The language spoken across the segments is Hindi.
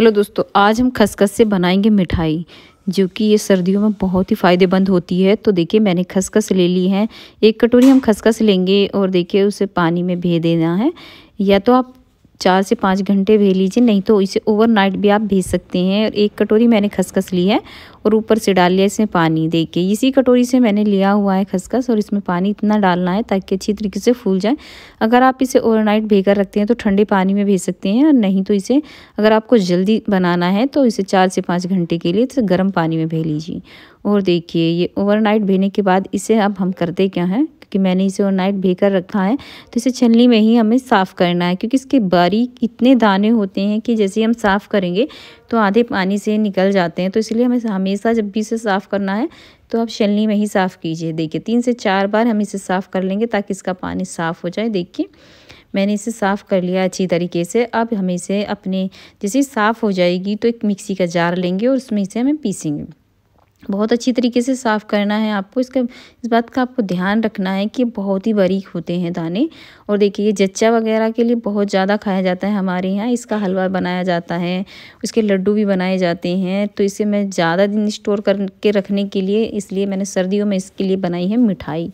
हेलो दोस्तों आज हम खसखस से बनाएंगे मिठाई जो कि ये सर्दियों में बहुत ही फ़ायदेमंद होती है तो देखिए मैंने खसखस ले ली है एक कटोरी हम खसखस लेंगे और देखिए उसे पानी में भे देना है या तो आप चार से पाँच घंटे भेज लीजिए नहीं तो इसे ओवरनाइट भी आप भेज सकते हैं और एक कटोरी मैंने खसखस ली है और ऊपर से डाल लिया इसमें पानी दे के इसी कटोरी से मैंने लिया हुआ है खसखस और इसमें पानी इतना डालना है ताकि अच्छी तरीके से फूल जाए अगर आप इसे ओवरनाइट भेकर रखते हैं तो ठंडे पानी में भेज सकते हैं और नहीं तो इसे अगर आपको जल्दी बनाना है तो इसे चार से पाँच घंटे के लिए तो गर्म पानी में भेज लीजिए और देखिए ये ओवरनाइट भेजने के बाद इसे अब हम करते क्या हैं कि मैंने इसे और नाइट भे कर रखा है तो इसे छलनी में ही हमें साफ़ करना है क्योंकि इसके बारीक इतने दाने होते हैं कि जैसे हम साफ़ करेंगे तो आधे पानी से निकल जाते हैं तो इसलिए हमें हमेशा जब भी इसे साफ़ करना है तो आप छलनी में ही साफ़ कीजिए देखिए तीन से चार बार हम इसे साफ़ कर लेंगे ताकि इसका पानी साफ़ हो जाए देखिए मैंने इसे साफ़ कर लिया अच्छी तरीके से अब हम इसे अपने जैसे साफ़ हो जाएगी तो एक मिक्सी का जार लेंगे और उसमें इसे हमें पीसेंगे बहुत अच्छी तरीके से साफ़ करना है आपको इसका इस बात का आपको ध्यान रखना है कि बहुत ही बारीक होते हैं दाने और देखिए ये जच्चा वगैरह के लिए बहुत ज़्यादा खाया जाता है हमारे यहाँ इसका हलवा बनाया जाता है उसके लड्डू भी बनाए जाते हैं तो इसे मैं ज़्यादा दिन स्टोर करके रखने के लिए इसलिए मैंने सर्दियों में इसके लिए बनाई है मिठाई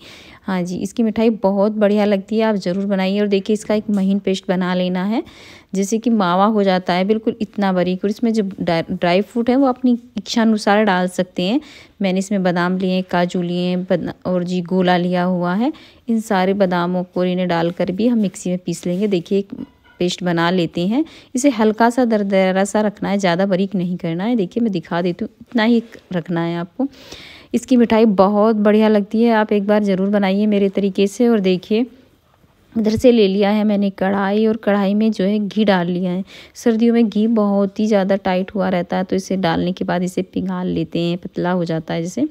हाँ जी इसकी मिठाई बहुत बढ़िया लगती है आप ज़रूर बनाइए और देखिए इसका एक महीन पेस्ट बना लेना है जैसे कि मावा हो जाता है बिल्कुल इतना बारीक और इसमें जो ड्राई फ्रूट है वो अपनी इच्छा अनुसार डाल सकते हैं मैंने इसमें बादाम लिए काजू लिए और जी गोला लिया हुआ है इन सारे बादामों को इन्हें डालकर भी हम मिक्सी में पीस लेंगे देखिए एक पेस्ट बना लेते हैं इसे हल्का सा दरदरा सा रखना है ज़्यादा बारीक नहीं करना है देखिए मैं दिखा देती हूँ इतना ही रखना है आपको इसकी मिठाई बहुत बढ़िया लगती है आप एक बार ज़रूर बनाइए मेरे तरीके से और देखिए उधर से ले लिया है मैंने कढ़ाई और कढ़ाई में जो है घी डाल लिया है सर्दियों में घी बहुत ही ज़्यादा टाइट हुआ रहता है तो इसे डालने के बाद इसे पिघाल लेते हैं पतला हो जाता है जैसे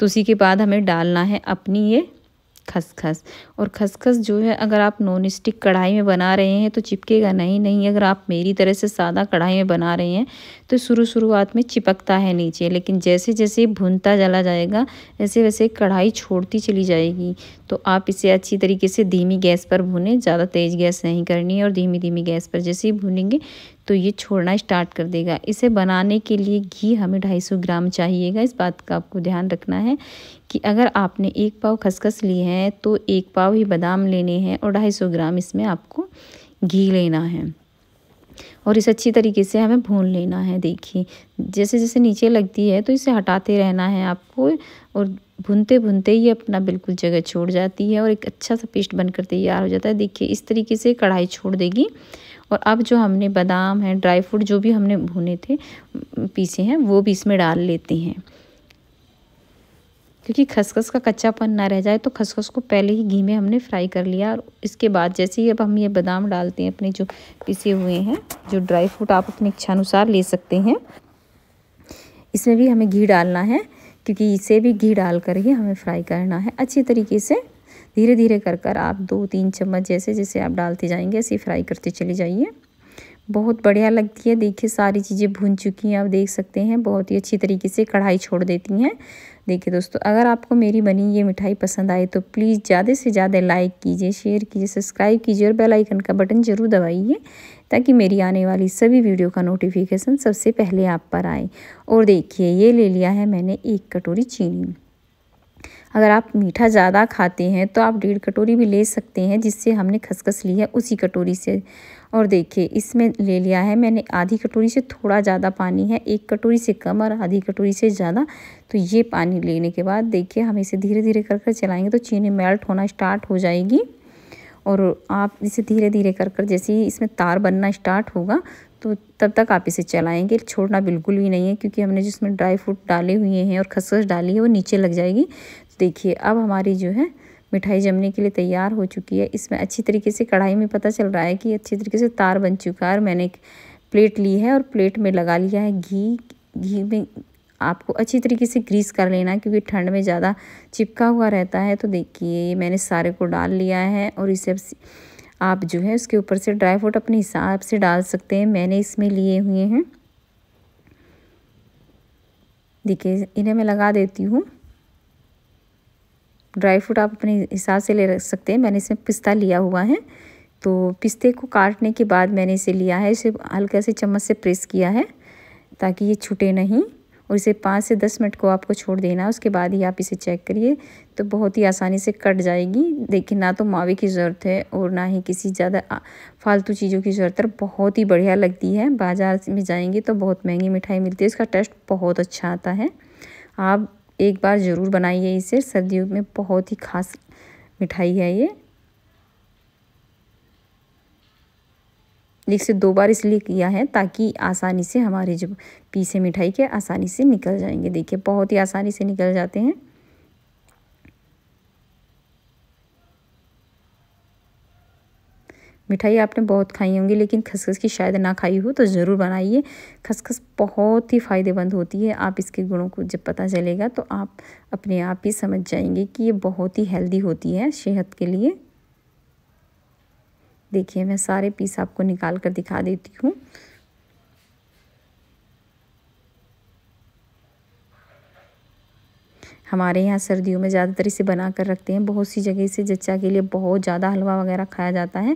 तो उसी के बाद हमें डालना है अपनी ये खसखस और खसखस जो है अगर आप नॉन स्टिक कढ़ाई में बना रहे हैं तो चिपकेगा नहीं नहीं अगर आप मेरी तरह से सादा कढ़ाई में बना रहे हैं तो शुरू शुरुआत में चिपकता है नीचे लेकिन जैसे जैसे भुनता चला जाएगा वैसे वैसे कढ़ाई छोड़ती चली जाएगी तो आप इसे अच्छी तरीके से धीमी गैस पर भुनें ज़्यादा तेज़ गैस नहीं करनी है और धीमी धीमी गैस पर जैसे ही भुनेंगे तो ये छोड़ना स्टार्ट कर देगा इसे बनाने के लिए घी हमें 250 ग्राम चाहिएगा इस बात का आपको ध्यान रखना है कि अगर आपने एक पाव खसखस लिए हैं तो एक पाव ही बादाम लेने हैं और 250 ग्राम इसमें आपको घी लेना है और इसे अच्छी तरीके से हमें भून लेना है देखिए जैसे जैसे नीचे लगती है तो इसे हटाते रहना है आपको और भुनते भुनते ही अपना बिल्कुल जगह छोड़ जाती है और एक अच्छा सा पेस्ट बनकर तैयार हो जाता है देखिए इस तरीके से कढ़ाई छोड़ देगी और अब जो हमने बादाम है ड्राई फ्रूट जो भी हमने भुने थे पीसे हैं वो भी इसमें डाल लेते हैं क्योंकि खसखस का कच्चापन ना रह जाए तो खसखस को पहले ही घी में हमने फ्राई कर लिया और इसके बाद जैसे ही अब हम ये बादाम डालते हैं अपने जो पीसे हुए हैं जो ड्राई फ्रूट आप अपनी इच्छानुसार ले सकते हैं इसमें भी हमें घी डालना है क्योंकि इसे भी घी डाल कर ही हमें फ्राई करना है अच्छी तरीके से धीरे धीरे कर कर आप दो तीन चम्मच जैसे जैसे आप डालते जाएंगे ऐसे फ्राई करते चले जाइए बहुत बढ़िया लगती है देखिए सारी चीज़ें भुन चुकी हैं आप देख सकते हैं बहुत ही अच्छी तरीके से कढ़ाई छोड़ देती हैं देखिए दोस्तों अगर आपको मेरी बनी ये मिठाई पसंद आए तो प्लीज़ ज़्यादा से ज़्यादा लाइक कीजिए शेयर कीजिए सब्सक्राइब कीजिए और बेल आइकन का बटन ज़रूर दबाइए ताकि मेरी आने वाली सभी वीडियो का नोटिफिकेशन सबसे पहले आप पर आए और देखिए ये ले लिया है मैंने एक कटोरी चीनी अगर आप मीठा ज़्यादा खाते हैं तो आप डेढ़ कटोरी भी ले सकते हैं जिससे हमने खसखस ली है उसी कटोरी से और देखिए इसमें ले लिया है मैंने आधी कटोरी से थोड़ा ज़्यादा पानी है एक कटोरी से कम और आधी कटोरी से ज़्यादा तो ये पानी लेने के बाद देखिए हम इसे धीरे धीरे कर कर चलाएँगे तो चीनी मेल्ट होना स्टार्ट हो जाएगी और आप इसे धीरे धीरे कर कर जैसे ही इसमें तार बनना स्टार्ट होगा तो तब तक आप इसे चलाएंगे छोड़ना बिल्कुल भी नहीं है क्योंकि हमने जिसमें ड्राई फ्रूट डाले हुए हैं और खसखस डाली है वो नीचे लग जाएगी तो देखिए अब हमारी जो है मिठाई जमने के लिए तैयार हो चुकी है इसमें अच्छी तरीके से कढ़ाई में पता चल रहा है कि अच्छी तरीके से तार बन चुका है और मैंने एक प्लेट ली है और प्लेट में लगा लिया है घी घी में आपको अच्छी तरीके से ग्रीस कर लेना क्योंकि ठंड में ज़्यादा चिपका हुआ रहता है तो देखिए मैंने सारे को डाल लिया है और इसे आप जो है उसके ऊपर से ड्राई फ्रूट अपने हिसाब से डाल सकते हैं मैंने इसमें लिए हुए हैं देखिए इन्हें मैं लगा देती हूँ ड्राई फ्रूट आप अपने हिसाब से ले रख सकते हैं मैंने इसमें पिस्ता लिया हुआ है तो पिस्ते को काटने के बाद मैंने इसे लिया है इसे हल्का से चम्मच से प्रेस किया है ताकि ये छूटे नहीं और इसे पाँच से दस मिनट को आपको छोड़ देना है उसके बाद ही आप इसे चेक करिए तो बहुत ही आसानी से कट जाएगी देखिए ना तो मावे की ज़रूरत है और ना ही किसी ज़्यादा फालतू चीज़ों की ज़रूरत है बहुत ही बढ़िया लगती है बाज़ार में जाएंगे तो बहुत महंगी मिठाई मिलती है इसका टेस्ट बहुत अच्छा आता है आप एक बार ज़रूर बनाइए इसे सर्दियों में बहुत ही खास मिठाई है ये एक से दो बार इसलिए किया है ताकि आसानी से हमारे जो पीसे मिठाई के आसानी से निकल जाएंगे देखिए बहुत ही आसानी से निकल जाते हैं मिठाई आपने बहुत खाई होंगी लेकिन खसखस की शायद ना खाई हो तो ज़रूर बनाइए खसखस बहुत ही फ़ायदेमंद होती है आप इसके गुणों को जब पता चलेगा तो आप अपने आप ही समझ जाएंगे कि ये बहुत ही हेल्दी होती है सेहत के लिए देखिए मैं सारे पीस आपको निकाल कर दिखा देती हूँ हमारे यहाँ सर्दियों में ज़्यादातर इसे बना कर रखते हैं बहुत सी जगह इसे जच्चा के लिए बहुत ज़्यादा हलवा वगैरह खाया जाता है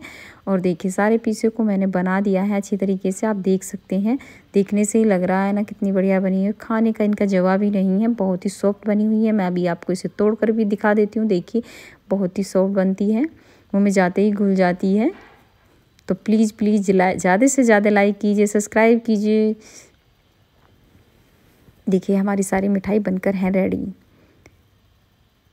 और देखिए सारे पीसे को मैंने बना दिया है अच्छी तरीके से आप देख सकते हैं देखने से ही लग रहा है ना कितनी बढ़िया बनी है खाने का इनका जवाब ही नहीं है बहुत ही सॉफ्ट बनी हुई है मैं अभी आपको इसे तोड़ कर भी दिखा देती हूँ देखिए बहुत ही सॉफ्ट बनती है मुँह में जाते ही घुल जाती है तो प्लीज़ प्लीज़ ज़्यादा से ज़्यादा लाइक कीजिए सब्सक्राइब कीजिए देखिए हमारी सारी मिठाई बनकर हैं रेडी